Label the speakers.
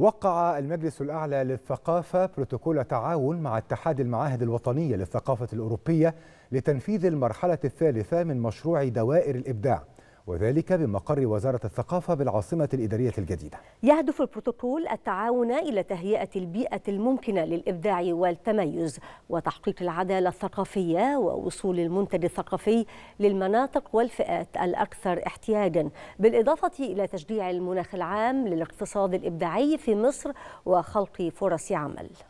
Speaker 1: وقع المجلس الأعلى للثقافة بروتوكول تعاون مع اتحاد المعاهد الوطنية للثقافة الأوروبية لتنفيذ المرحلة الثالثة من مشروع دوائر الإبداع وذلك بمقر وزارة الثقافة بالعاصمة الإدارية الجديدة
Speaker 2: يهدف البروتوكول التعاون إلى تهيئة البيئة الممكنة للإبداع والتميز وتحقيق العدالة الثقافية ووصول المنتج الثقافي للمناطق والفئات الأكثر احتياجا بالإضافة إلى تشجيع المناخ العام للاقتصاد الإبداعي في مصر وخلق فرص عمل